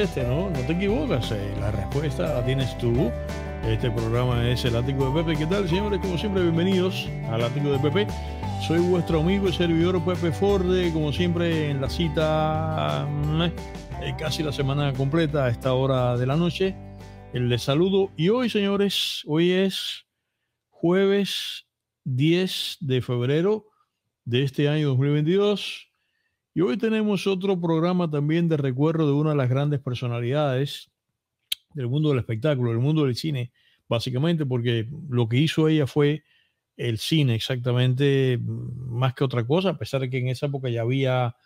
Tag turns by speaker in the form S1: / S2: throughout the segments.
S1: este, ¿no? No te equivocas. Eh, la respuesta la tienes tú. Este programa es El Ático de Pepe. ¿Qué tal, señores? Como siempre, bienvenidos al Ático de Pepe. Soy vuestro amigo y servidor Pepe Forde, como siempre en la cita mm, eh, casi la semana completa a esta hora de la noche. Les saludo y hoy, señores, hoy es jueves 10 de febrero de este año 2022. Y hoy tenemos otro programa también de recuerdo de una de las grandes personalidades del mundo del espectáculo, del mundo del cine, básicamente porque lo que hizo ella fue el cine exactamente más que otra cosa, a pesar de que en esa época ya había,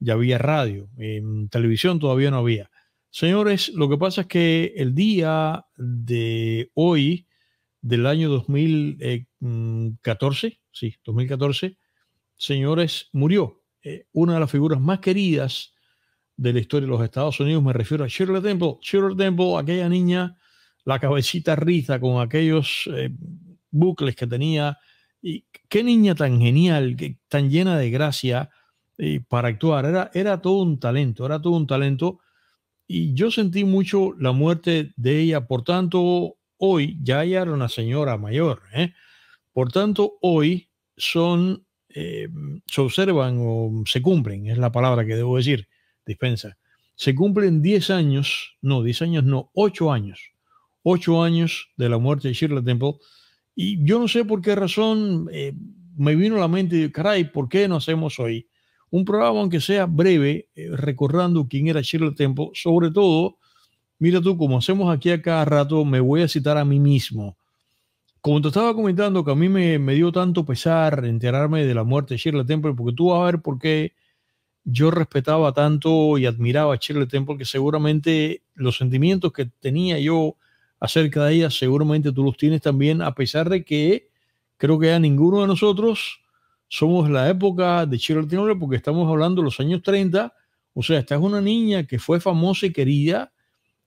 S1: ya había radio, en televisión todavía no había. Señores, lo que pasa es que el día de hoy, del año 2014, sí, 2014, señores, murió eh, una de las figuras más queridas de la historia de los Estados Unidos. Me refiero a Shirley Temple. Shirley Temple, aquella niña, la cabecita riza con aquellos eh, bucles que tenía. Y qué niña tan genial, tan llena de gracia eh, para actuar. Era, era todo un talento, era todo un talento. Y yo sentí mucho la muerte de ella. Por tanto, hoy ya ella era una señora mayor. Por tanto, hoy son Em, se observan o se cumplen, es la palabra que debo decir, dispensa, se cumplen 10 años, no, 10 años no, 8 años, 8 años de la muerte de Shirley Temple, y yo no sé por qué razón eh, me vino a la mente, caray, ¿por qué no hacemos hoy un programa, aunque sea breve, eh, recordando quién era Shirley Temple, sobre todo, mira tú, como hacemos aquí a cada rato, me voy a citar a mí mismo como te estaba comentando, que a mí me, dio tanto pesar enterarme de la muerte de Shirley Temple, porque tú vas a ver por qué yo respetaba tanto y admiraba a Shirley Temple, que seguramente los sentimientos que tenía yo acerca de ella, seguramente tú los tienes también, a pesar de que creo que a ninguno de nosotros somos la época de Shirley Temple, porque estamos hablando de los años 30, o sea, esta es una niña que fue famosa y querida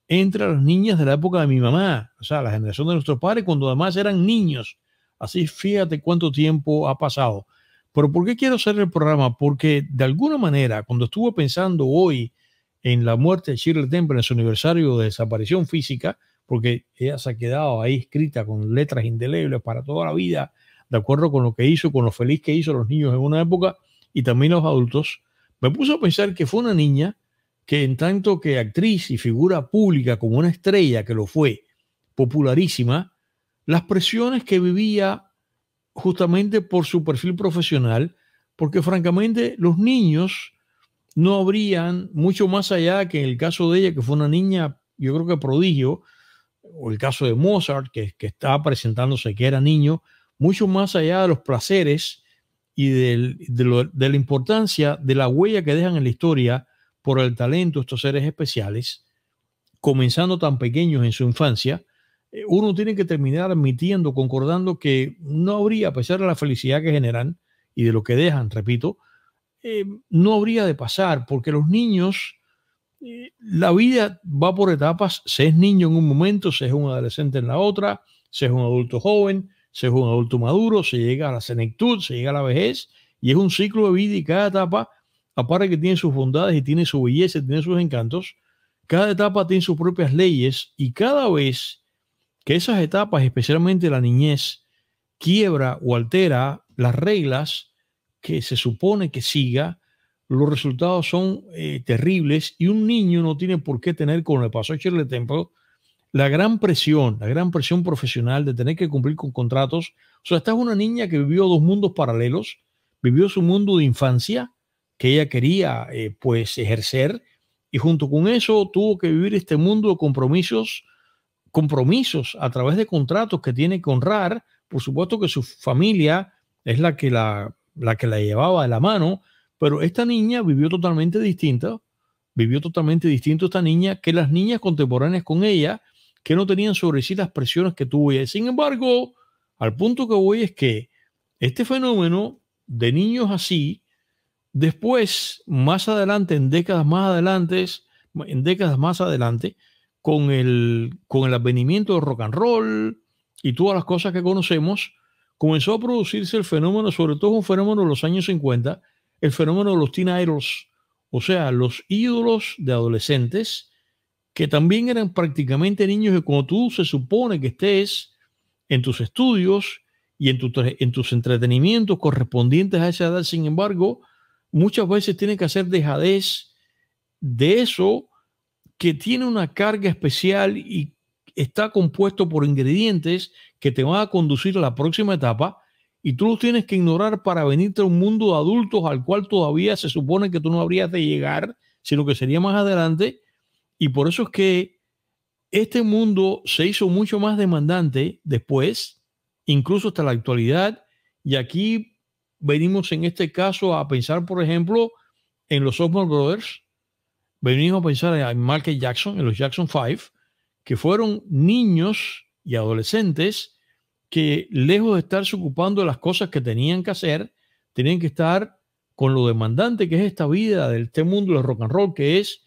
S1: entre las niñas de la época de mi mamá, o sea, la generación de nuestros padres cuando además eran niños. Así fíjate cuánto tiempo ha pasado. Pero ¿por qué quiero hacer el programa? Porque de alguna manera, cuando estuvo pensando hoy en la muerte de Shirley Temple, en su aniversario de desaparición física, porque ella se ha quedado ahí escrita con letras indelebles para toda la vida, de acuerdo con lo que hizo, con lo feliz que hizo los niños en una época y también los adultos, me puso a pensar que fue una niña que en tanto que actriz y figura pública como una estrella que lo fue, popularísima, las presiones que vivía justamente por su perfil profesional, porque francamente los niños no habrían mucho más allá que en el caso de ella, que fue una niña, yo creo que prodigio, o el caso de Mozart, que, que estaba presentándose que era niño, mucho más allá de los placeres y de la importancia de la huella que dejan en la historia por el talento estos seres especiales, comenzando tan pequeños en su infancia, eh, uno tiene que terminar admitiendo, concordando que no habría, a pesar de la felicidad que generan y de lo que dejan, repito, eh, no habría de pasar, porque los niños, eh, la vida va por etapas, se es niño en un momento, se es un adolescente en la otra, se es un adulto joven, se es un adulto maduro, se llega a la senectud, se llega a la vejez, y es un ciclo de vida y cada etapa aparte que tiene sus bondades y tiene su belleza, tiene sus encantos, cada etapa tiene sus propias leyes y cada vez que esas etapas, especialmente la niñez, quiebra o altera las reglas que se supone que siga, los resultados son eh, terribles y un niño no tiene por qué tener, como le pasó a Shirley Temple, la gran presión, la gran presión profesional de tener que cumplir con contratos. O sea, esta es una niña que vivió dos mundos paralelos, vivió su mundo de infancia que ella quería eh, pues ejercer y junto con eso tuvo que vivir este mundo de compromisos, compromisos a través de contratos que tiene que honrar. Por supuesto que su familia es la que la, que la llevaba de la mano, pero esta niña vivió totalmente distinta, vivió totalmente distinto esta niña que las niñas contemporáneas con ella, que no tenían sobre sí las presiones que tuvo ella. Sin embargo, al punto que voy es que este fenómeno de niños así, Después, más adelante, en décadas más adelante, en décadas más adelante, con el, con el advenimiento del rock and roll y todas las cosas que conocemos, comenzó a producirse el fenómeno, sobre todo un fenómeno de los años 50, el fenómeno de los teen idols, o sea, los ídolos de adolescentes, que también eran prácticamente niños que cuando tú se supone que estés en tus estudios y en, en tus entretenimientos correspondientes a esa edad, sin embargo, muchas veces tiene que hacer dejadez de eso que tiene una carga especial y está compuesto por ingredientes que te van a conducir a la próxima etapa y tú los tienes que ignorar para venirte a un mundo de adultos al cual todavía se supone que tú no habrías de llegar, sino que sería más adelante. Y por eso es que este mundo se hizo mucho más demandante después, incluso hasta la actualidad. Y aquí venimos en este caso a pensar, por ejemplo, en los Osmond Brothers, venimos a pensar en Michael Jackson, en los Jackson Five, que fueron niños y adolescentes que lejos de estarse ocupando de las cosas que tenían que hacer, tenían que estar con lo demandante que es esta vida, de este mundo del rock and roll, que es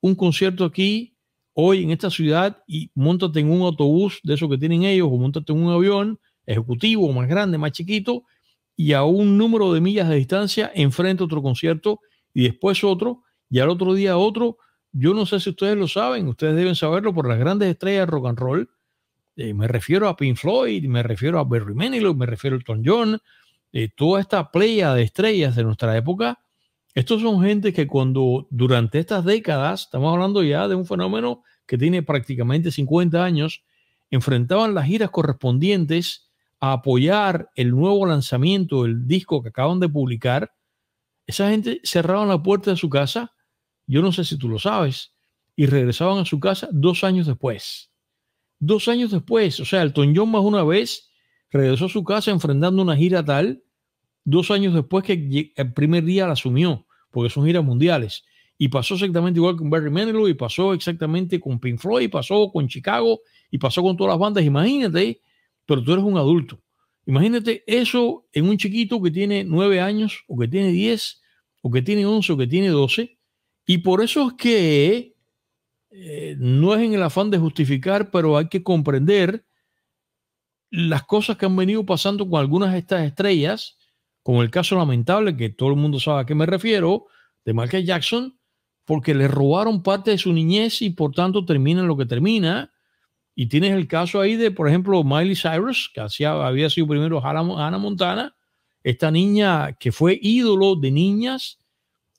S1: un concierto aquí, hoy en esta ciudad, y montate en un autobús de eso que tienen ellos, o montate en un avión ejecutivo, más grande, más chiquito, y a un número de millas de distancia enfrenta otro concierto y después otro y al otro día otro. Yo no sé si ustedes lo saben, ustedes deben saberlo por las grandes estrellas de rock and roll. Eh, me refiero a Pink Floyd, me refiero a Barry Manilow, me refiero a Elton John, eh, toda esta playa de estrellas de nuestra época. Estos son gente que cuando durante estas décadas, estamos hablando ya de un fenómeno que tiene prácticamente 50 años, enfrentaban las giras correspondientes a apoyar el nuevo lanzamiento del disco que acaban de publicar, esa gente cerraban la puerta de su casa, yo no sé si tú lo sabes, y regresaban a su casa dos años después. Dos años después, o sea, Elton John más una vez regresó a su casa enfrentando una gira tal, dos años después que el primer día la asumió, porque son giras mundiales. Y pasó exactamente igual con Barry Manilow, y pasó exactamente con Pink Floyd, y pasó con Chicago, y pasó con todas las bandas. Imagínate pero tú eres un adulto. Imagínate eso en un chiquito que tiene nueve años o que tiene diez o que tiene once o que tiene doce. Y por eso es que eh, no es en el afán de justificar, pero hay que comprender las cosas que han venido pasando con algunas de estas estrellas, como el caso lamentable que todo el mundo sabe a qué me refiero, de Michael Jackson, porque le robaron parte de su niñez y por tanto termina lo que termina, y tienes el caso ahí de, por ejemplo, Miley Cyrus, que había sido primero Hannah Montana, esta niña que fue ídolo de niñas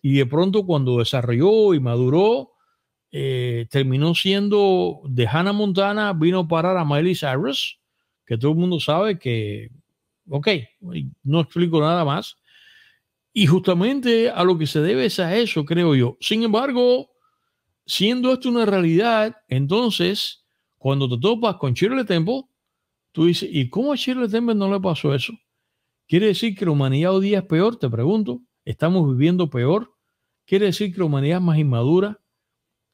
S1: y de pronto cuando desarrolló y maduró, eh, terminó siendo de Hannah Montana, vino a parar a Miley Cyrus, que todo el mundo sabe que, ok, no explico nada más. Y justamente a lo que se debe es a eso, creo yo. Sin embargo, siendo esto una realidad, entonces cuando te topas con Shirley Temple, tú dices, ¿y cómo a Shirley Temple no le pasó eso? ¿Quiere decir que la humanidad hoy día es peor? Te pregunto. ¿Estamos viviendo peor? ¿Quiere decir que la humanidad es más inmadura?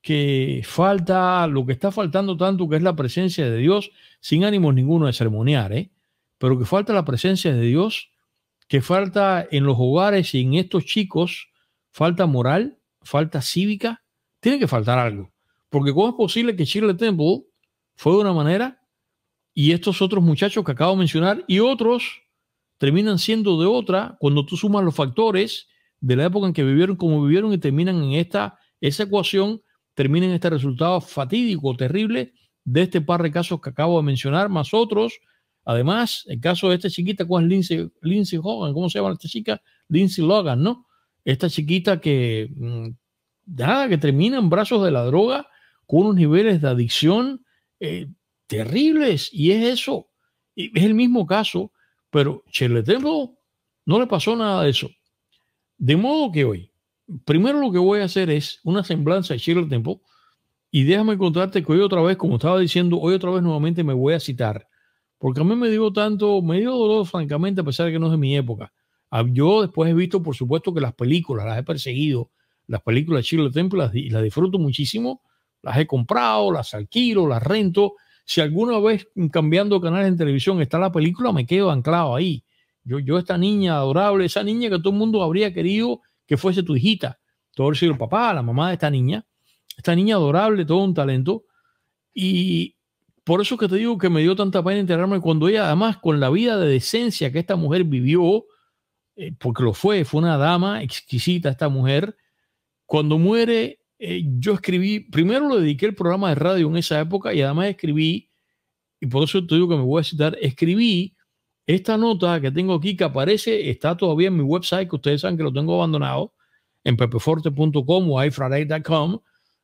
S1: que falta, lo que está faltando tanto que es la presencia de Dios, sin ánimos ninguno de ceremoniar, ¿eh? pero que falta la presencia de Dios, que falta en los hogares y en estos chicos, falta moral, falta cívica, tiene que faltar algo. Porque ¿cómo es posible que Shirley Temple fue de una manera y estos otros muchachos que acabo de mencionar y otros terminan siendo de otra cuando tú sumas los factores de la época en que vivieron como vivieron y terminan en esta esa ecuación terminan en este resultado fatídico, terrible de este par de casos que acabo de mencionar, más otros. Además, el caso de esta chiquita, ¿cuál es Lindsay, Lindsay Hogan? ¿Cómo se llama esta chica? Lindsay Logan, ¿no? Esta chiquita que, mm, nada, que termina en brazos de la droga, con unos niveles de adicción eh, terribles. Y es eso. es el mismo caso, pero Temple no le pasó nada de eso. De modo que hoy, primero lo que voy a hacer es una semblanza de Shirley Temple y déjame contarte que hoy otra vez, como estaba diciendo, hoy otra vez nuevamente me voy a citar, porque a mí me dio tanto, me dio dolor francamente, a pesar de que no es de mi época. Ah, yo después he visto, por supuesto, que las películas, las he perseguido, las películas de Shirley Temple las disfruto muchísimo las he comprado, las alquilo, las rento. Si alguna vez cambiando canales en televisión está la película, me quedo anclado ahí. Yo, yo esta niña adorable, esa niña que todo el mundo habría querido que fuese tu hijita, todo el siglo papá, la mamá de esta niña, esta niña adorable, todo un talento. Y por eso que te digo que me dio tanta pena enterarme cuando ella, además, con la vida de decencia que esta mujer vivió, eh, porque lo fue, fue una dama exquisita esta mujer, cuando muere eh, yo escribí, primero lo dediqué al programa de radio en esa época y además escribí, y por eso te digo que me voy a citar, escribí esta nota que tengo aquí que aparece, está todavía en mi website, que ustedes saben que lo tengo abandonado, en pepeforte.com o ifriday.com.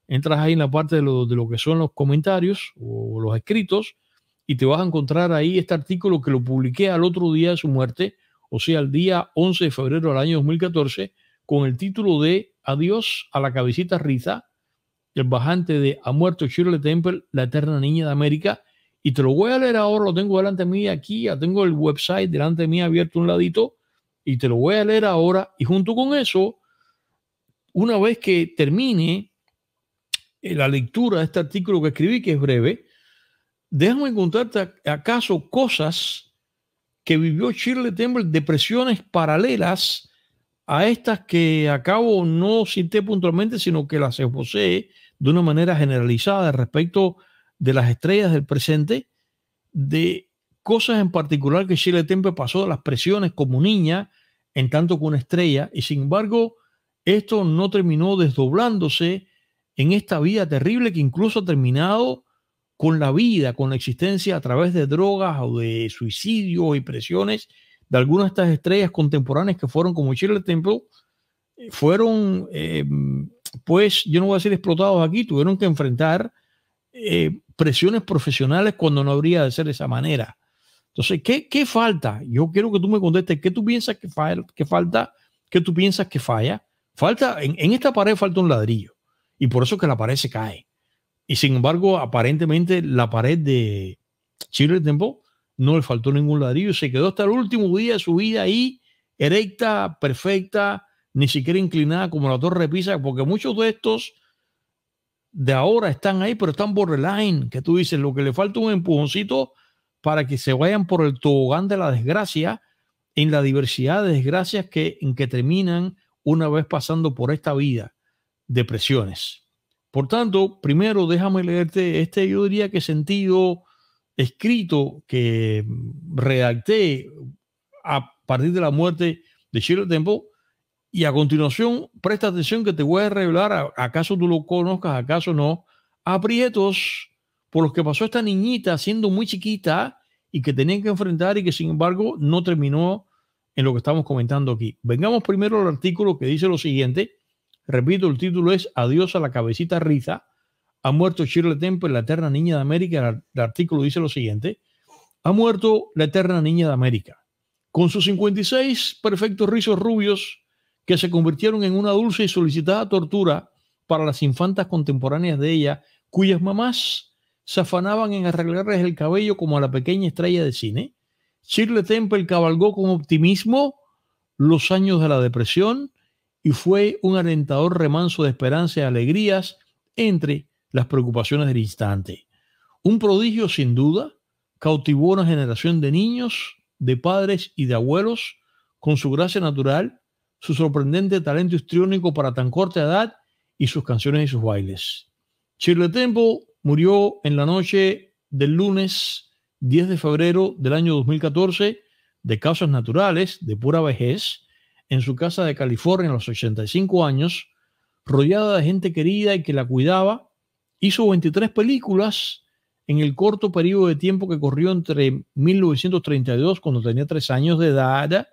S1: Entras ahí en la parte de lo, de lo que son los comentarios o los escritos y te vas a encontrar ahí este artículo que lo publiqué al otro día de su muerte, o sea, el día 11 de febrero del año 2014, con el título de adiós a la cabecita Riza, el bajante de Ha muerto Shirley Temple, la eterna niña de América, y te lo voy a leer ahora, lo tengo delante de mí aquí, ya tengo el website delante de mí abierto un ladito, y te lo voy a leer ahora, y junto con eso, una vez que termine eh, la lectura de este artículo que escribí, que es breve, déjame contarte acaso cosas que vivió Shirley Temple, depresiones paralelas a estas que acabo no cité puntualmente, sino que las posee de una manera generalizada respecto de las estrellas del presente, de cosas en particular que Chile Tempe pasó, las presiones como niña, en tanto que una estrella, y sin embargo, esto no terminó desdoblándose en esta vida terrible que incluso ha terminado con la vida, con la existencia a través de drogas o de suicidio y presiones de algunas de estas estrellas contemporáneas que fueron como Shirley Temple, fueron, eh, pues, yo no voy a decir explotados aquí, tuvieron que enfrentar eh, presiones profesionales cuando no habría de ser de esa manera. Entonces, ¿qué, ¿qué, falta? Yo quiero que tú me contestes, ¿qué tú piensas que, falla, falta? ¿Qué tú piensas que falla? Falta, en, en esta pared falta un ladrillo y por eso es que la pared se cae. Y sin embargo, aparentemente la pared de Chile Temple no le faltó ningún ladrillo se quedó hasta el último día de su vida ahí, erecta, perfecta, ni siquiera inclinada como la torre Pisa, porque muchos de estos de ahora están ahí, pero están borderline, que tú dices, lo que le falta un empujoncito para que se vayan por el tobogán de la desgracia, en la diversidad de desgracias que, en que terminan una vez pasando por esta vida, depresiones. Por tanto, primero déjame leerte este, yo diría que sentido escrito que mm, redacté a partir de la muerte de Shirley Temple. Y a continuación, presta atención que te voy a revelar, acaso tú lo conozcas, acaso no, aprietos por los que pasó esta niñita siendo muy chiquita y que tenían que enfrentar y que sin embargo no terminó en lo que estamos comentando aquí. Vengamos primero al artículo que dice lo siguiente. Repito, el título es Adiós a la cabecita riza ha muerto Shirley Temple, la eterna niña de América. El artículo dice lo siguiente. Ha muerto la eterna niña de América, con sus 56 perfectos rizos rubios que se convirtieron en una dulce y solicitada tortura para las infantas contemporáneas de ella, cuyas mamás se afanaban en arreglarles el cabello como a la pequeña estrella de cine. Shirley Temple cabalgó con optimismo los años de la depresión y fue un alentador remanso de esperanza y alegrías entre las preocupaciones del instante. Un prodigio sin duda, cautivó a una generación de niños, de padres y de abuelos con su gracia natural, su sorprendente talento histriónico para tan corta edad y sus canciones y sus bailes. Shirley Temple murió en la noche del lunes 10 de febrero del año 2014 de causas naturales, de pura vejez, en su casa de California a los 85 años, rodeada de gente querida y que la cuidaba Hizo 23 películas en el corto periodo de tiempo que corrió entre 1932, cuando tenía tres años de edad,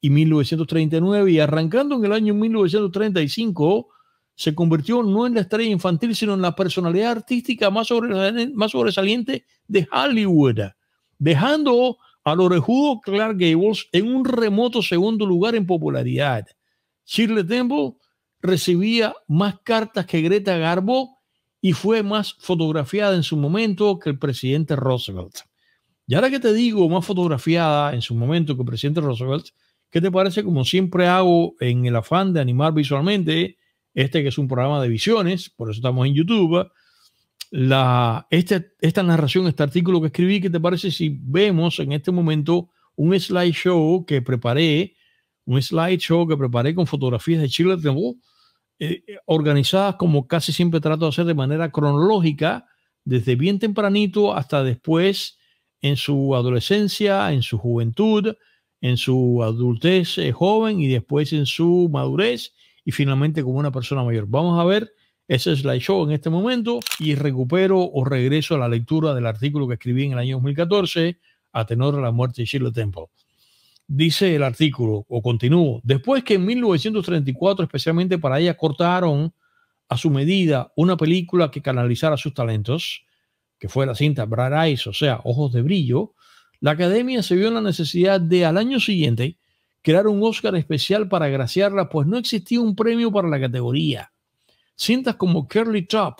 S1: y 1939. Y arrancando en el año 1935, se convirtió no en la estrella infantil, sino en la personalidad artística más sobresaliente, más sobresaliente de Hollywood, dejando al orejudo Clark Gables en un remoto segundo lugar en popularidad. Shirley Temple recibía más cartas que Greta Garbo y fue más fotografiada en su momento que el presidente Roosevelt. Y ahora que te digo más fotografiada en su momento que el presidente Roosevelt, ¿qué te parece como siempre hago en el afán de animar visualmente este que es un programa de visiones, por eso estamos en YouTube? Este, esta narración, este artículo que escribí, ¿qué te parece si vemos en este momento un slideshow que preparé, un slideshow que preparé con fotografías de Chile tengo eh, eh, organizadas como casi siempre trato de hacer de manera cronológica, desde bien tempranito hasta después, en su adolescencia, en su juventud, en su adultez eh, joven y después en su madurez y finalmente como una persona mayor. Vamos a ver ese slideshow en este momento y recupero o regreso a la lectura del artículo que escribí en el año 2014 a tenor de la muerte de Shirley Temple dice el artículo, o continúo, después que en 1934, especialmente para ella, cortaron a su medida una película que canalizara sus talentos, que fue la cinta Bright Eyes, o sea, Ojos de Brillo, la academia se vio en la necesidad de al año siguiente crear un Oscar especial para agraciarla, pues no existía un premio para la categoría. Cintas como Curly Top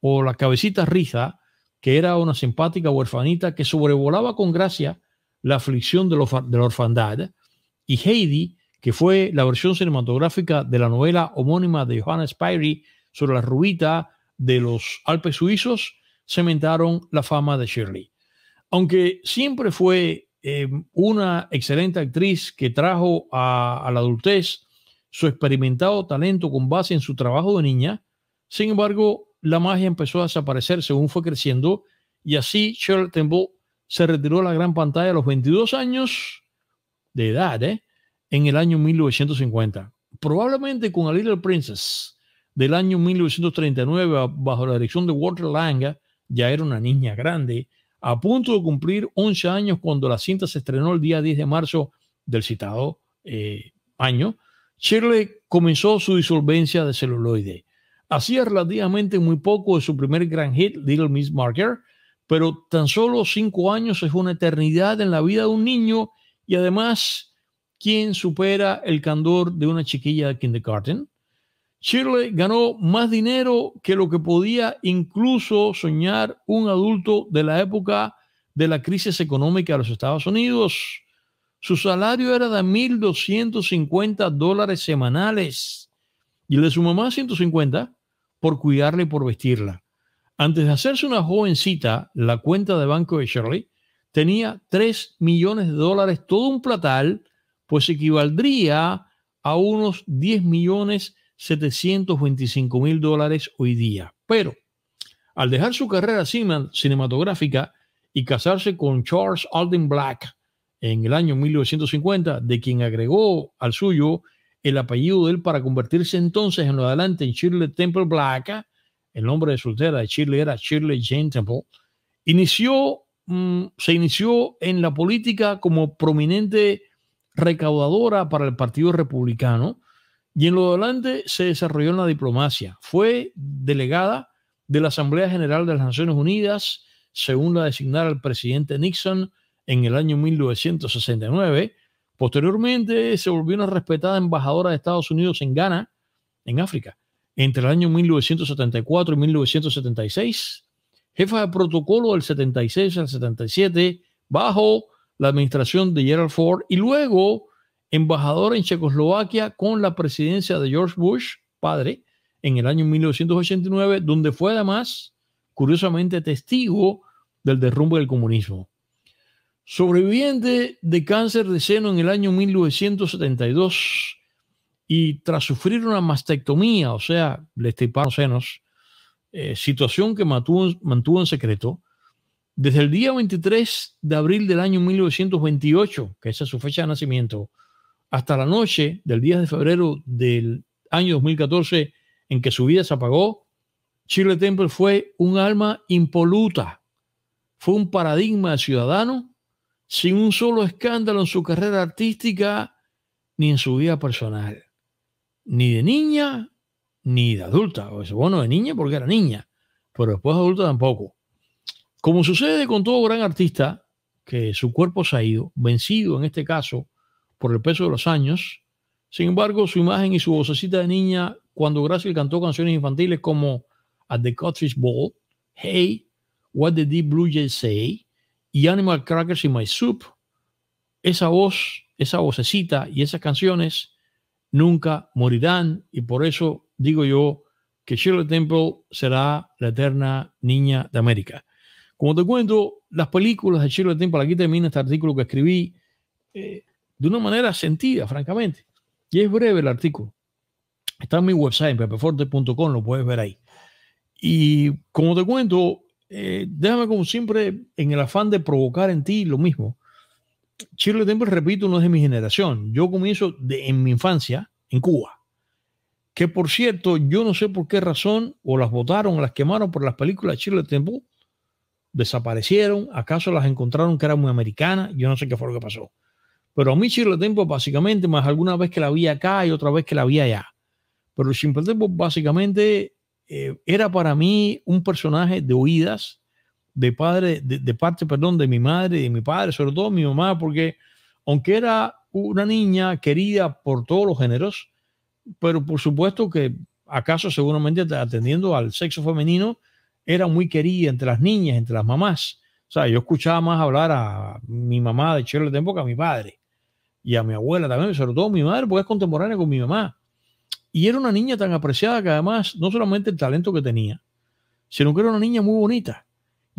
S1: o La Cabecita Riza, que era una simpática huerfanita que sobrevolaba con gracia la aflicción de, la orfandad, y Heidi, que fue la versión cinematográfica de la novela homónima de Johanna Spyri sobre la rubita de los Alpes suizos, cementaron la fama de Shirley. Aunque siempre fue em, una excelente actriz que trajo a, la adultez su experimentado talento con base en su trabajo de niña, sin embargo, la magia empezó a desaparecer según fue creciendo y así Shirley Temple se retiró a la gran pantalla a los 22 años de edad, ¿eh? en el año 1950. Probablemente con A Little Princess del año 1939, bajo la dirección de Walter Langa, ya era una niña grande, a punto de cumplir 11 años cuando la cinta se estrenó el día 10 de marzo del citado eh, año, Shirley comenzó su disolvencia de celuloide. Hacía relativamente muy poco de su primer gran hit, Little Miss Marker, pero tan solo cinco años es una eternidad en la vida de un niño y además, ¿quién supera el candor de una chiquilla de kindergarten? Shirley ganó más dinero que lo que podía incluso soñar un adulto de la época de la crisis económica de los Estados Unidos. Su salario era de 1.250 dólares semanales y el de su mamá 150 por cuidarla y por vestirla. Antes de hacerse una jovencita, la cuenta de banco de Shirley tenía 3 millones de dólares, todo un platal, pues equivaldría a unos 10 millones 725 mil dólares hoy día. Pero al dejar su carrera cinematográfica y casarse con Charles Alden Black en el año 1950, de quien agregó al suyo el apellido de él para convertirse entonces en lo adelante en Shirley Temple Black, el nombre de soltera de Chile era Shirley Jane Temple, inició, mm, se inició en la política como prominente recaudadora para el Partido Republicano y en lo adelante se desarrolló en la diplomacia. Fue delegada de la Asamblea General de las Naciones Unidas, según la designara el presidente Nixon en el año 1969. Posteriormente se volvió una respetada embajadora de Estados Unidos en Ghana, en África entre el año 1974 y 1976, jefa de protocolo del 76 al 77 bajo la administración de Gerald Ford y luego embajador en Checoslovaquia con la presidencia de George Bush, padre, en el año 1989, donde fue además, curiosamente, testigo del derrumbe del comunismo. Sobreviviente de cáncer de seno en el año 1972, y tras sufrir una mastectomía, o sea, le estiparon senos, eh, situación que mantuvo, mantuvo en secreto, desde el día 23 de abril del año 1928, que esa es su fecha de nacimiento, hasta la noche del 10 de febrero del año 2014, en que su vida se apagó, Shirley Temple fue un alma impoluta, fue un paradigma de ciudadano, sin un solo escándalo en su carrera artística ni en su vida personal ni de niña ni de adulta. O bueno, de niña porque era niña, pero después adulta tampoco. Como sucede con todo gran artista, que su cuerpo se ha ido, vencido en este caso por el peso de los años, sin embargo, su imagen y su vocecita de niña, cuando Gracie cantó canciones infantiles como At the Cottage Ball, Hey, What the Deep Blue Jays Say y Animal Crackers in My Soup, esa voz, esa vocecita y esas canciones nunca morirán y por eso digo yo que Shirley Temple será la eterna niña de América. Como te cuento, las películas de Shirley Temple, aquí termina este artículo que escribí eh, de una manera sentida, francamente. Y es breve el artículo. Está en mi website, pepeforte.com, lo puedes ver ahí. Y como te cuento, eh, déjame como siempre en el afán de provocar en ti lo mismo Chile Temple, repito, no es de mi generación. Yo comienzo de, en mi infancia en Cuba. Que por cierto, yo no sé por qué razón, o las votaron o las quemaron por las películas de Chile Temple, desaparecieron, acaso las encontraron que era muy americana, yo no sé qué fue lo que pasó. Pero a mí Chile Temple básicamente, más alguna vez que la vi acá y otra vez que la vi allá. Pero Chile Temple básicamente eh, era para mí un personaje de oídas, de, padre, de, parte perdón, de mi madre y de mi padre, sobre todo mi mamá, porque aunque era una niña querida por todos los géneros, pero por supuesto que acaso seguramente atendiendo al sexo femenino, era muy querida entre las niñas, entre las mamás. O sea, yo escuchaba más hablar a mi mamá de Shirley Temple que a mi padre y a mi abuela también, sobre todo mi madre, porque es contemporánea con mi mamá. Y era una niña tan apreciada que además no solamente el talento que tenía, sino que era una niña muy bonita.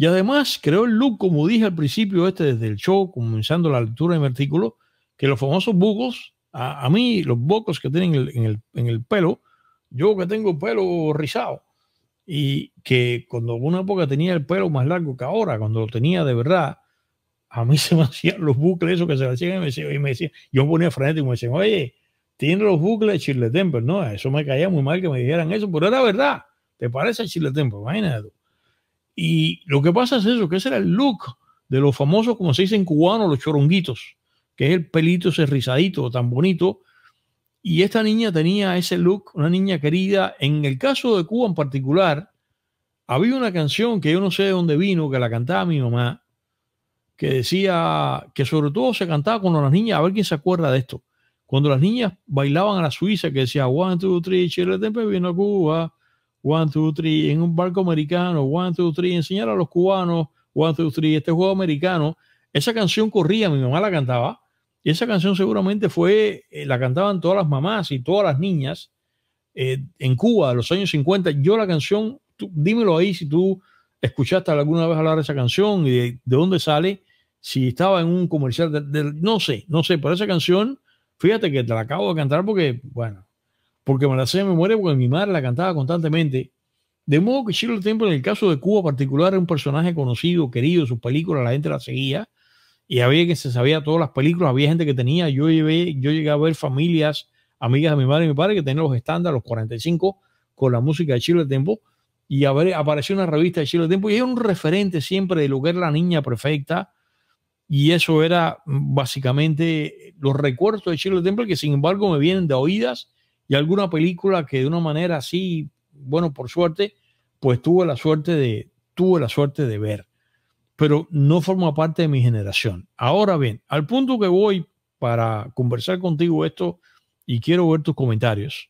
S1: Y además creo el look, como dije al principio, este desde el show, comenzando la lectura de mi artículo, que los famosos bucos, a, a mí los bocos que tienen en el, en el pelo, yo que tengo el pelo rizado, y que cuando alguna época tenía el pelo más largo que ahora, cuando lo tenía de verdad, a mí se me hacían los bucles eso que se me hacían y me decían, y me yo me ponía frenético y me decían, oye, tiene los bucles de Chile Temple. No, eso me caía muy mal que me dijeran eso, pero era verdad. ¿Te parece Chile Temple? Imagínate tú. Y lo que pasa es eso, que ese era el look de los famosos, como se dice en cubano, los choronguitos, que es el pelito ese rizadito, tan bonito. Y esta niña tenía ese look, una niña querida. En el caso de Cuba en particular, había una canción que yo no sé de dónde vino, que la cantaba mi mamá, que decía que sobre todo se cantaba cuando las niñas, a ver quién se acuerda de esto, cuando las niñas bailaban a la Suiza, que decía, one, two, three, chile, vino a Cuba, one, two, three, en un barco americano, one, two, three, enseñar a los cubanos, one, two, three, este juego americano. Esa canción corría, mi mamá la cantaba, y esa canción seguramente fue, eh, la cantaban todas las mamás y todas las niñas eh, en Cuba de los años 50. Yo la canción, dímelo ahí si tú escuchaste alguna vez hablar de esa canción y de, dónde sale, si estaba en un comercial, del no sé, no sé, pero esa canción, fíjate que te la acabo de cantar porque, bueno, porque me la sé de porque mi madre la cantaba constantemente. De modo que Shirley Temple, en el caso de Cuba particular, era un personaje conocido, querido, sus películas, la gente la seguía y había que se sabía todas las películas, había gente que tenía, yo, llevé, yo llegué a ver familias, amigas de mi madre y mi padre que tenían los estándares, los 45, con la música de Chile Tempo, y ver, apareció una revista de Chile Tempo, y era un referente siempre de lo que era la niña perfecta, y eso era mm, básicamente los recuerdos de Chile Tempo, que sin embargo me vienen de oídas y alguna película que de una manera así, bueno, por suerte, pues tuve la suerte de, la suerte de ver, pero no forma parte de mi generación. Ahora bien, al punto que voy para conversar contigo esto y quiero ver tus comentarios,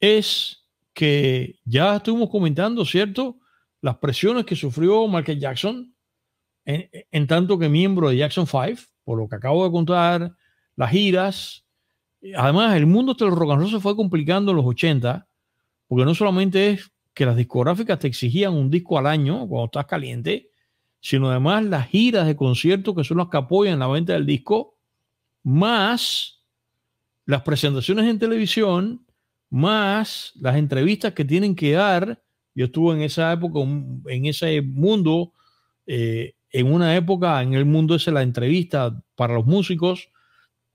S1: es que ya estuvimos comentando, ¿cierto? Las presiones que sufrió Michael Jackson, en, en tanto que miembro de Jackson 5, por lo que acabo de contar, las giras, además, el mundo del rock and roll se fue complicando en los 80, porque no solamente es que las discográficas te exigían un disco al año cuando estás caliente, sino además las giras de conciertos que son las que apoyan la venta del disco, más las presentaciones en televisión, más las entrevistas que tienen que dar. Yo estuve en esa época, en ese mundo, eh, en una época, en el mundo ese, la entrevista para los músicos,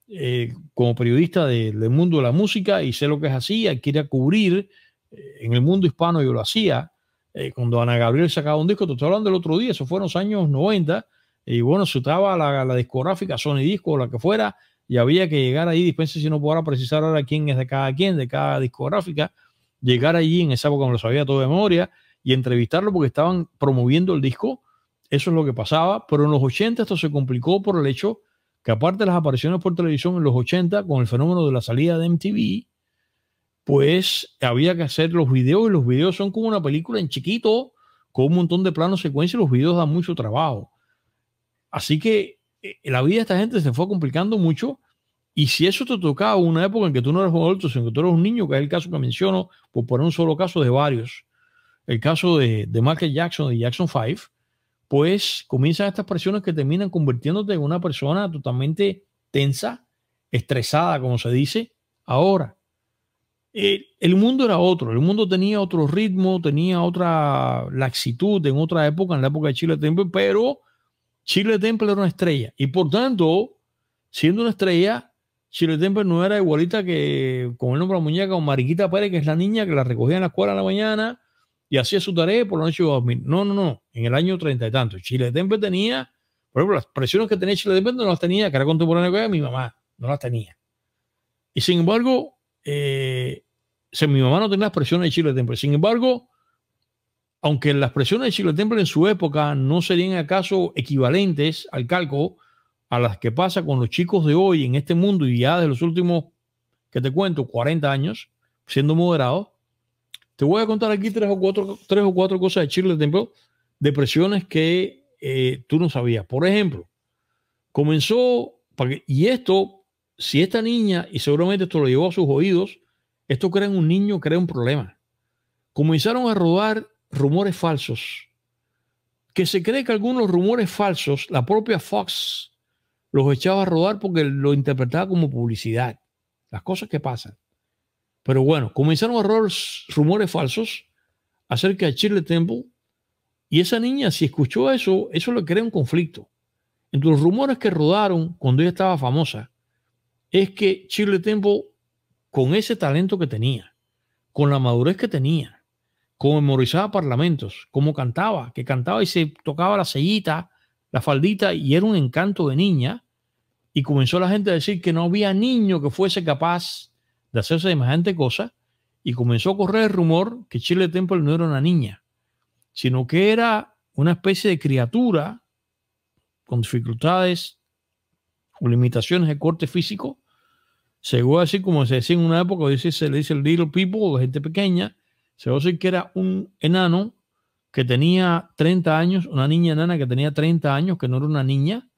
S1: eh, como periodista del mundo de la música y sé lo que es así, cubrir. Eh, en el mundo hispano yo lo hacía. Eh, cuando Ana Gabriel sacaba un disco, te estoy hablando del otro día, eso fue en los años 90, y bueno, se estaba la, la discográfica, Sony Disco o la que fuera, y había que llegar ahí, dispense si no puedo precisar ahora quién es de cada quien, de cada discográfica, llegar allí en esa época cuando lo sabía todo de memoria y entrevistarlo porque estaban promoviendo el disco, eso es lo que pasaba, pero en los 80 esto se complicó por el hecho que aparte de las apariciones por televisión en los 80, con el fenómeno de la salida de MTV, pues había que hacer los videos y los videos son como una película en chiquito, con un montón de planos secuencia y los videos dan mucho trabajo. Así que eh, la vida de esta gente se fue complicando mucho y si eso te tocaba una época en que tú no eras un adulto, sino que tú eras un niño, que es el caso que menciono, por un solo caso de varios, el caso de, de Michael Jackson, y Jackson 5, pues comienzan estas presiones que terminan convirtiéndote en una persona totalmente tensa, estresada, como se dice ahora. El, mundo era otro, el mundo tenía otro ritmo, tenía otra laxitud en otra época, en la época de Chile Temple, pero Chile Temple era una estrella. Y por tanto, siendo una estrella, Chile Temple no era igualita que con el nombre de la muñeca o Mariquita Pérez, que es la niña que la recogía en la escuela a la mañana y hacía su tarea por la noche de No, no, no. En el año treinta y tanto, Chile Temple tenía, por ejemplo, las presiones que tenía Chile Temple no las tenía, que era contemporáneo que mi mamá, no las tenía. Y sin embargo, eh, mi mamá no tenía las presiones de Chile Temple. Sin embargo, aunque las presiones de Chile Temple en su época no serían acaso equivalentes al calco a las que pasa con los chicos de hoy en este mundo y ya de los últimos, que te cuento, 40 años, siendo moderados, te voy a contar aquí tres o cuatro, tres o cuatro cosas de Chile de depresiones que eh, tú no sabías. Por ejemplo, comenzó, y esto, si esta niña, y seguramente esto lo llevó a sus oídos, esto crea un niño, crea un problema. Comenzaron a rodar rumores falsos, que se cree que algunos rumores falsos, la propia Fox los echaba a rodar porque lo interpretaba como publicidad. Las cosas que pasan. Pero bueno, comenzaron a rodar rumores falsos acerca de Chile Temple y esa niña, si escuchó eso, eso le creó un conflicto. Entre los rumores que rodaron cuando ella estaba famosa, es que Chile Temple, con ese talento que tenía, con la madurez que tenía, como memorizaba parlamentos, como cantaba, que cantaba y se tocaba la sellita, la faldita, y era un encanto de niña, y comenzó la gente a decir que no había niño que fuese capaz de hacerse semejante cosa y comenzó a correr el rumor que Chile Temple no era una niña, sino que era una especie de criatura con dificultades o limitaciones de corte físico. Se llegó a decir, como se decía en una época, dice, se le dice little people, o la gente pequeña, se llegó a decir que era un enano que tenía 30 años, una niña enana que tenía 30 años, que no era una niña.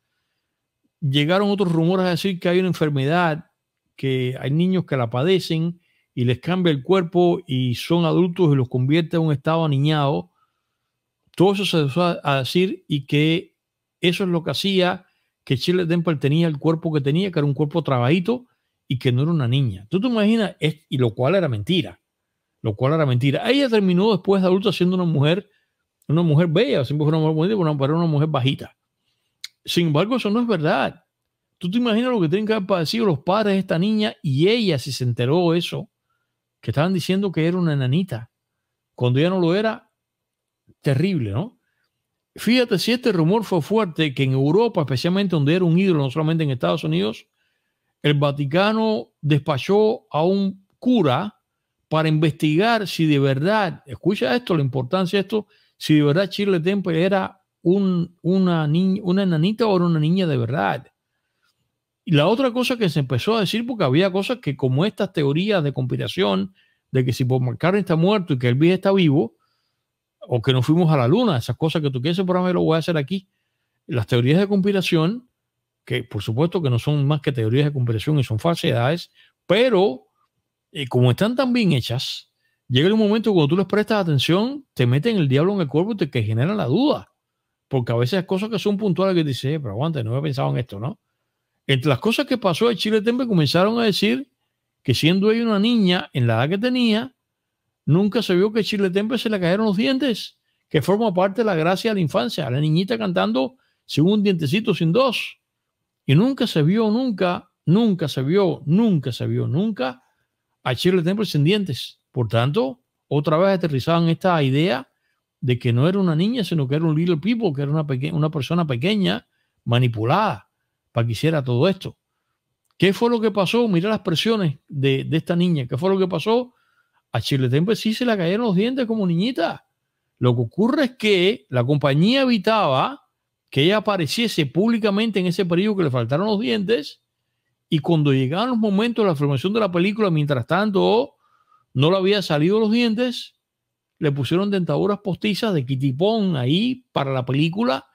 S1: Llegaron otros rumores a decir que hay una enfermedad que hay niños que la padecen y les cambia el cuerpo y son adultos y los convierte en un estado aniñado. Todo eso se a decir y que eso es lo que hacía que Chile Temple tenía el cuerpo que tenía, que era un cuerpo trabajito y que no era una niña. Tú te imaginas, y lo cual era mentira, lo cual era mentira. Ella terminó después de adulta siendo una mujer, una mujer bella, siempre fue una mujer bonita, pero era una mujer bajita. Sin embargo, eso no es verdad. ¿Tú te imaginas lo que tienen que haber padecido los padres de esta niña y ella si se enteró eso? Que estaban diciendo que era una enanita. Cuando ya no lo era, terrible, ¿no? Fíjate si este rumor fue fuerte que en Europa, especialmente donde era un ídolo, no solamente en Estados Unidos, el Vaticano despachó a un cura para investigar si de verdad, escucha esto, la importancia de esto, si de verdad Chile Temple era una, enanita una nanita o era una niña de verdad. Y la otra cosa que se empezó a decir, porque había cosas que como estas teorías de compilación, de que si Bob McCartney está muerto y que Elvis está vivo, o que nos fuimos a la luna, esas cosas que tú quieres, ese programa lo voy a hacer aquí. Las teorías de compilación, que por supuesto que no son más que teorías de conspiración y son falsedades, pero eh, como están tan bien hechas, llega un momento cuando tú les prestas atención, te meten el diablo en el cuerpo y te genera generan la duda. Porque a veces hay cosas que son puntuales que dice eh, pero aguante, no había pensado en esto, ¿no? Entre las cosas que pasó a Chile Temple comenzaron a decir que siendo ella una niña en la edad que tenía, nunca se vio que Chile Temple se le cayeron los dientes, que forma parte de la gracia de la infancia, a la niñita cantando sin un dientecito, sin dos. Y nunca se vio, nunca, nunca se vio, nunca se vio, nunca a Chile Temple sin dientes. Por tanto, otra vez aterrizaban esta idea de que no era una niña, sino que era un little people, que era una, una persona pequeña manipulada para que hiciera todo esto. ¿Qué fue lo que pasó? Mira las presiones de, esta niña. ¿Qué fue lo que pasó? A Chile Temple sí se le cayeron los dientes como niñita. Lo que ocurre es que la compañía evitaba que ella apareciese públicamente en ese periodo que le faltaron los dientes y cuando llegaron los momentos de la filmación de la película, mientras tanto no le había salido los dientes, le pusieron dentaduras postizas de quitipón ahí para la película,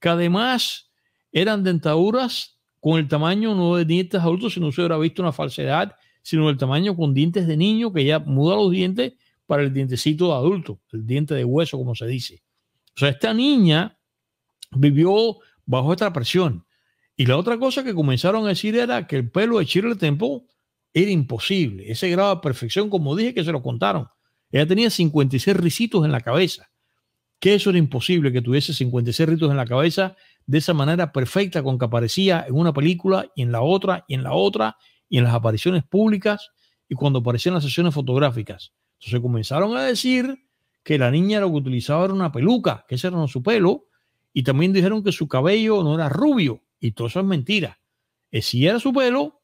S1: que además eran dentaduras con el tamaño no de dientes adultos, sino se hubiera visto una falsedad, sino el tamaño con dientes de niño que ya muda los dientes para el dientecito de adulto, el diente de hueso, como se dice. O sea, esta niña vivió bajo esta presión. Y la otra cosa que comenzaron a decir era que el pelo de Shirley Temple era imposible. Ese grado de perfección, como dije, que se lo contaron. Ella tenía 56 risitos en la cabeza. Que eso era imposible, que tuviese 56 ritos en la cabeza de esa manera perfecta con que aparecía en una película y en la otra y en la otra y en las apariciones públicas y cuando aparecían las sesiones fotográficas. Entonces comenzaron a decir que la niña lo que utilizaba era una peluca, que ese era su pelo, y también dijeron que su cabello no era rubio, y todo eso es mentira. Es eh, si era su pelo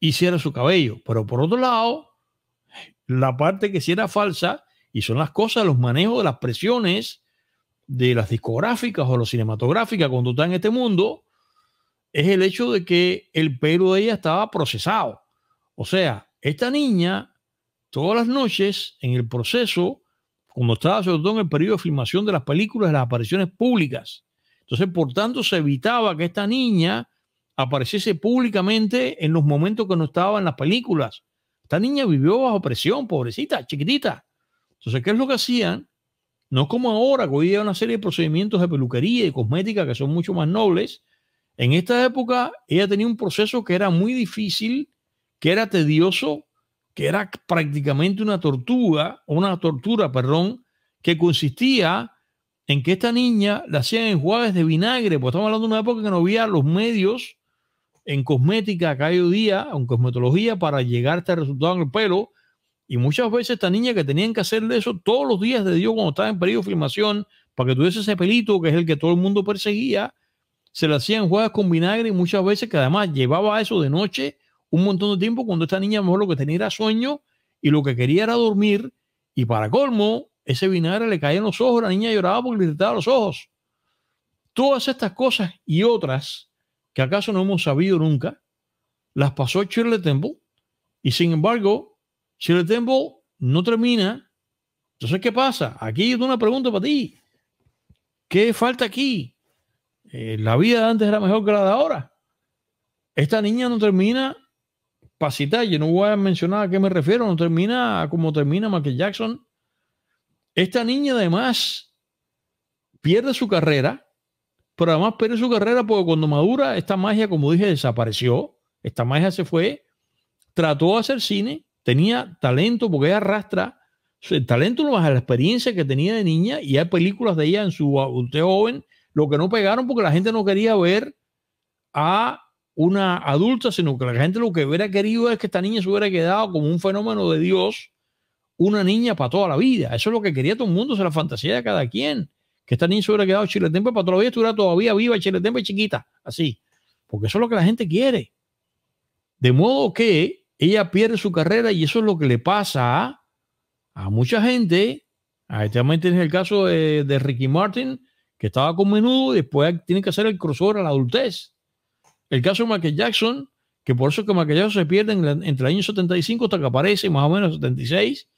S1: y si era su cabello, pero por otro lado, la parte que si era falsa, y son las cosas, los manejos de las presiones de las discográficas o las cinematográficas cuando está en este mundo es el hecho de que el pelo de ella estaba procesado. O sea, esta niña todas las noches en el proceso, cuando estaba sobre todo en el periodo de filmación de las películas, las apariciones públicas. Entonces, por tanto, se evitaba que esta niña apareciese públicamente en los momentos que no estaba en las películas. Esta niña vivió bajo presión, pobrecita, chiquitita. Entonces, ¿qué es lo que hacían? No como ahora, que hoy día hay una serie de procedimientos de peluquería y cosmética que son mucho más nobles. En esta época, ella tenía un proceso que era muy difícil, que era tedioso, que era prácticamente una tortura, una tortura, perdón, que consistía en que esta niña la hacían enjuagues de vinagre, porque estamos hablando de una época que no había los medios en cosmética que día, en cosmetología, para llegar a este resultado en el pelo, y muchas veces esta niña que tenían que hacerle eso todos los días de Dios cuando estaba en periodo de filmación, para que tuviese ese pelito que es el que todo el mundo perseguía, se le hacían juegas con vinagre y muchas veces que además llevaba eso de noche un montón de tiempo cuando esta niña mejor lo que tenía era sueño y lo que quería era dormir y para colmo ese vinagre le caía en los ojos, la niña lloraba porque le irritaba los ojos. Todas estas cosas y otras que acaso no hemos sabido nunca, las pasó Shirley Temple y sin embargo el tempo no termina. Entonces, ¿qué pasa? Aquí yo una pregunta para ti. ¿Qué falta aquí? Eh, la vida de antes era mejor que la de ahora. Esta niña no termina pasita, yo no voy a mencionar a qué me refiero, no termina como termina Michael Jackson. Esta niña además pierde su carrera, pero además pierde su carrera porque cuando madura, esta magia, como dije, desapareció, esta magia se fue, trató de hacer cine, Tenía talento porque ella arrastra el talento no más la experiencia que tenía de niña y hay películas de ella en su adultez joven, lo que no pegaron porque la gente no quería ver a una adulta, sino que la gente lo que hubiera querido es que esta niña se hubiera quedado como un fenómeno de Dios, una niña para toda la vida. Eso es lo que quería todo el mundo, es la fantasía de cada quien. Que esta niña se hubiera quedado tempe para toda la vida, estuviera todavía viva, tempe chiquita, así. Porque eso es lo que la gente quiere. De modo que ella pierde su carrera y eso es lo que le pasa a, mucha gente. Actualmente es el caso de, Ricky Martin, que estaba con menudo, y después tiene que hacer el crossover a la adultez. El caso de Michael Jackson, que por eso que Michael Jackson se pierde entre el año 75 hasta que aparece, más o menos 76,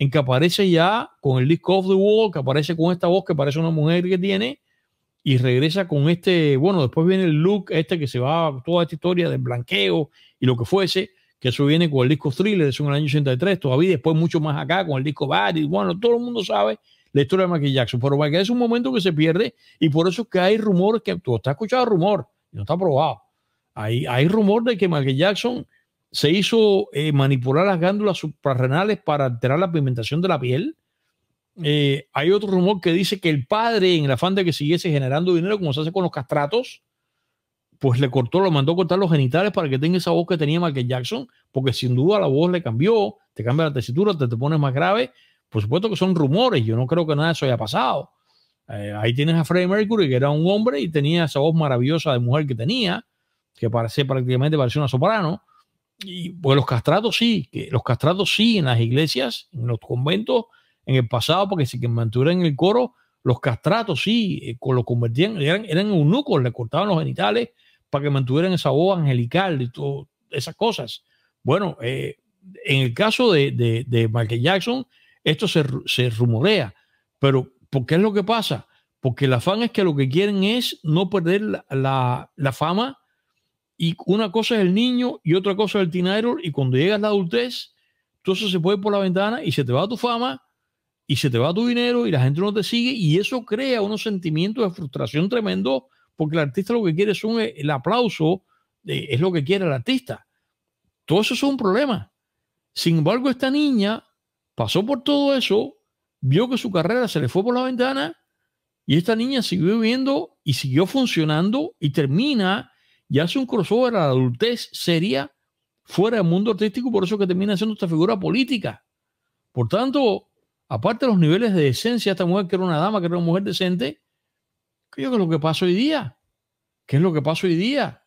S1: en que aparece ya con el disco of the world que aparece con esta voz que parece una mujer que tiene, y regresa con este, bueno, después viene el look este que se va, toda esta historia del blanqueo y lo que fuese, que eso viene con el disco Thriller, eso en el año 83, todavía después mucho más acá con el disco y bueno, todo el mundo sabe la historia de Michael Jackson, pero es un momento que se pierde y por eso es que hay rumores que tú has escuchado rumor, no está probado. Hay, hay rumor de que Michael Jackson se hizo eh, manipular las gándulas suprarrenales para alterar la pigmentación de la piel. Eh, hay otro rumor que dice que el padre, en la afán de que siguiese generando dinero, como se hace con los castratos, pues le cortó, lo mandó cortar los genitales para que tenga esa voz que tenía Michael Jackson, porque sin duda la voz le cambió, te cambia la tesitura, te, te pones más grave. Por supuesto que son rumores, yo no creo que nada de eso haya pasado. Eh, ahí tienes a Freddie Mercury, que era un hombre y tenía esa voz maravillosa de mujer que tenía, que parece, prácticamente parecía una soprano. Y pues los castratos sí, que los castratos sí en las iglesias, en los conventos, en el pasado, porque si que mantuvieran el coro, los castratos sí, eh, los con lo convertían, eran, eran eunucos, le cortaban los genitales para que mantuvieran esa voz angelical y todas esas cosas. Bueno, eh, en el caso de, Michael Jackson, esto se, rumorea, pero ¿por qué es lo que pasa? Porque la fan es que lo que quieren es no perder la, fama y una cosa es el niño y otra cosa es el dinero y cuando llegas la adultez, entonces se puede por la ventana y se te va tu fama y se te va tu dinero y la gente no te sigue y eso crea unos sentimientos de frustración tremendo porque el artista lo que quiere es un, e, el aplauso, es lo que quiere el artista. Todo eso es un problema. Sin embargo, esta niña pasó por todo eso, vio que su carrera se le fue por la ventana y esta niña siguió viviendo y siguió funcionando y termina y hace un crossover a la adultez seria fuera del mundo artístico, por eso que termina siendo esta figura política. Por tanto, aparte de los niveles de decencia, esta mujer que era una dama, que era una mujer decente, ¿Qué es lo que pasa hoy día? ¿Qué es lo que pasa hoy día?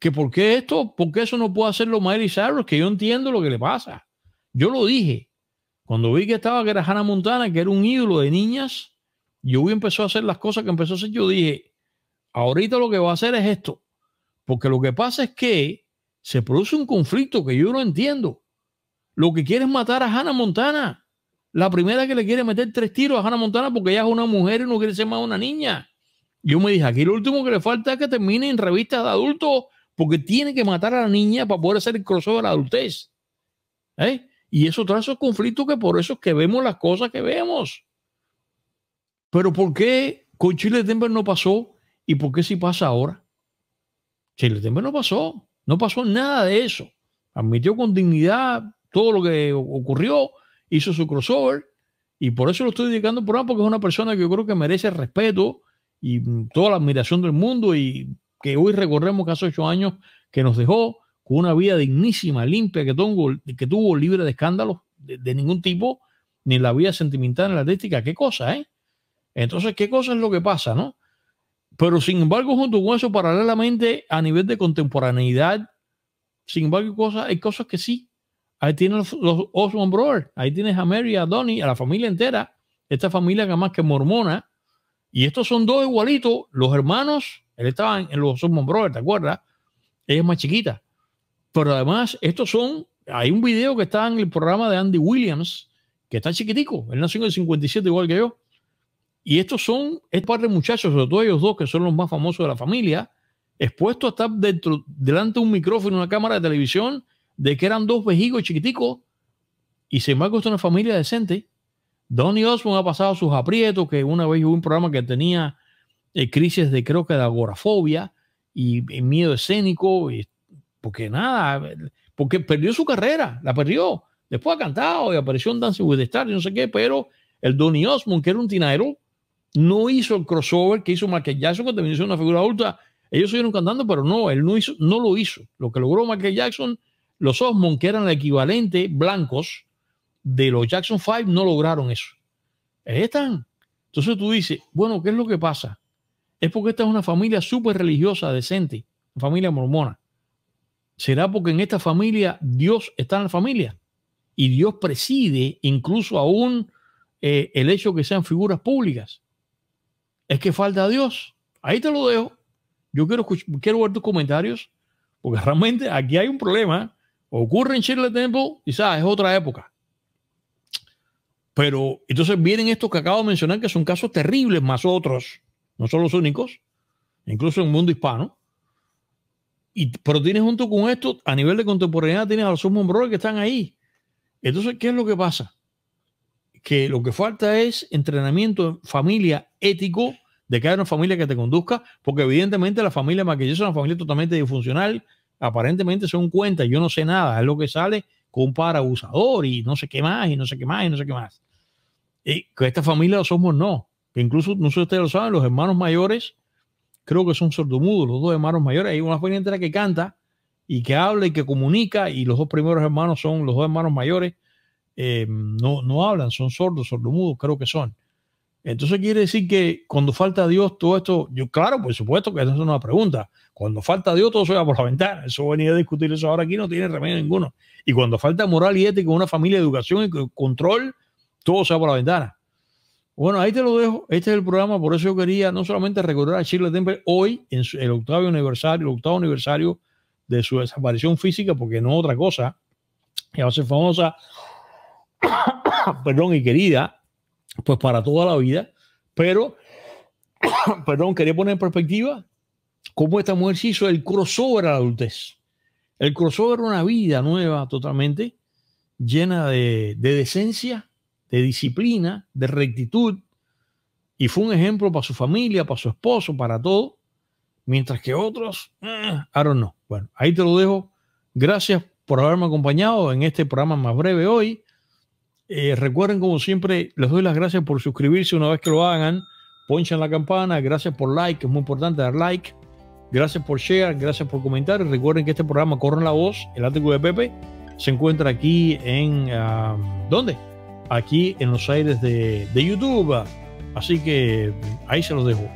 S1: ¿Que por qué esto, por qué eso no puede hacerlo Miley Cyrus? Que yo entiendo lo que le pasa. Yo lo dije. Cuando vi que estaba que era Hannah Montana, que era un ídolo de niñas, yo empezó a hacer las cosas que empezó a hacer. Yo dije, ahorita lo que va a hacer es esto. Porque lo que pasa es que se produce un conflicto que yo no entiendo. Lo que quiere es matar a Hannah Montana. La primera que le quiere meter tres tiros a Hannah Montana porque ella es una mujer y no quiere ser más una niña. Yo me dije, aquí lo último que le falta es que termine en revistas de adultos porque tiene que matar a la niña para poder hacer el crossover de la adultez. ¿Eh? Y eso trae esos conflictos que por eso es que vemos las cosas que vemos. Pero ¿por qué con Chile Denver no pasó? ¿Y por qué si pasa ahora? Chile Denver no pasó. No pasó nada de eso. Admitió con dignidad todo lo que ocurrió, hizo su crossover. Y por eso lo estoy dedicando al programa, porque es una persona que yo creo que merece respeto y mm, toda la admiración del mundo y que hoy recorremos casi ocho años que nos dejó con una vida dignísima, limpia, que tuvo, que tuvo libre de escándalos de, ningún tipo, ni la vida sentimental ni la artística, qué cosa, ¿eh? Entonces, qué cosa es lo que pasa, ¿no? Pero sin embargo, junto con eso, paralelamente a nivel de contemporaneidad, sin embargo, hay cosas, que sí. Ahí tienes los, los Osman Brothers, ahí tienes a Mary, a Donnie, a la familia entera, esta familia que más que mormona, y estos son dos igualitos, los hermanos, él estaba en, los Sombreros, Brothers, ¿te acuerdas? Ella es más chiquita. Pero además, estos son, hay un video que está en el programa de Andy Williams, que está chiquitico, él nació en el 57 igual que yo. Y estos son, este par de muchachos, sobre todo ellos dos, que son los más famosos de la familia, expuestos a estar dentro, delante de un micrófono, una cámara de televisión, de que eran dos vejigos chiquiticos, y se me esto una familia decente. Donny Osmond ha pasado sus aprietos, que una vez hubo un programa que tenía eh, crisis de, creo que de agorafobia y, miedo escénico, y, porque nada, porque perdió su carrera, la perdió. Después ha cantado y apareció en Dancing with the Stars y no sé qué, pero el Donny Osmond, que era un tinaero, no hizo el crossover que hizo Michael Jackson, cuando terminó una figura adulta. Ellos siguieron cantando, pero no, él no, hizo, no lo hizo. Lo que logró Michael Jackson, los Osmond, que eran el equivalente blancos, de los Jackson 5 no lograron eso. están. Entonces tú dices, bueno, ¿qué es lo que pasa? Es porque esta es una familia súper religiosa, decente, familia mormona. ¿Será porque en esta familia Dios está en la familia? Y Dios preside incluso aún eh, el hecho que sean figuras públicas. Es que falta a Dios. Ahí te lo dejo. Yo quiero, quiero ver tus comentarios, porque realmente aquí hay un problema. Ocurre en Shirley Temple, quizás es otra época. Pero entonces vienen estos que acabo de mencionar, que son casos terribles, más otros, no son los únicos, incluso en el mundo hispano. Y, pero tiene junto con esto, a nivel de contemporaneidad, tienes a los Summon que están ahí. Entonces, ¿qué es lo que pasa? Que lo que falta es entrenamiento en familia ético, de que haya una familia que te conduzca, porque evidentemente la familia maquillosa es una familia totalmente disfuncional. Aparentemente son cuentas, cuenta, yo no sé nada, es lo que sale con un abusador y no sé qué más, y no sé qué más, y no sé qué más. Y que esta familia somos no. Incluso, no sé si ustedes lo saben, los hermanos mayores, creo que son sordomudos, los dos hermanos mayores. Hay una familia entera que canta y que habla y que comunica, y los dos primeros hermanos son, los dos hermanos mayores, eh, no, no hablan, son sordos, sordomudos, creo que son. Entonces quiere decir que cuando falta Dios, todo esto, yo claro, por supuesto que esa es una pregunta. Cuando falta Dios, todo se va por la ventana. Eso venía a discutir eso ahora aquí, no tiene remedio ninguno. Y cuando falta moral y ética, una familia, de educación y control, todo se va por la ventana. Bueno, ahí te lo dejo. Este es el programa, por eso yo quería no solamente recordar a Shirley Temple hoy, en el octavo aniversario, el octavo aniversario de su desaparición física, porque no otra cosa. Ya va a ser famosa, perdón, y querida, pues para toda la vida. Pero, perdón, quería poner en perspectiva cómo esta mujer se hizo el crossover a la adultez. El crossover una vida nueva totalmente, llena de decencia, de disciplina, de rectitud, y fue un ejemplo para su familia, para su esposo, para todo, mientras que otros, ahora eh, no. Bueno, ahí te lo dejo. Gracias por haberme acompañado en este programa más breve hoy. Eh, recuerden, como siempre, les doy las gracias por suscribirse una vez que lo hagan. Ponchan la campana, gracias por like, es muy importante dar like. Gracias por share, gracias por comentar. Y recuerden que este programa Corren la Voz, el ático de Pepe, se encuentra aquí en. Ah, ¿Dónde? aquí en los aires de, YouTube. Así que mm, ahí se los dejo.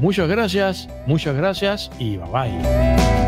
S1: Muchas gracias, muchas gracias y bye bye.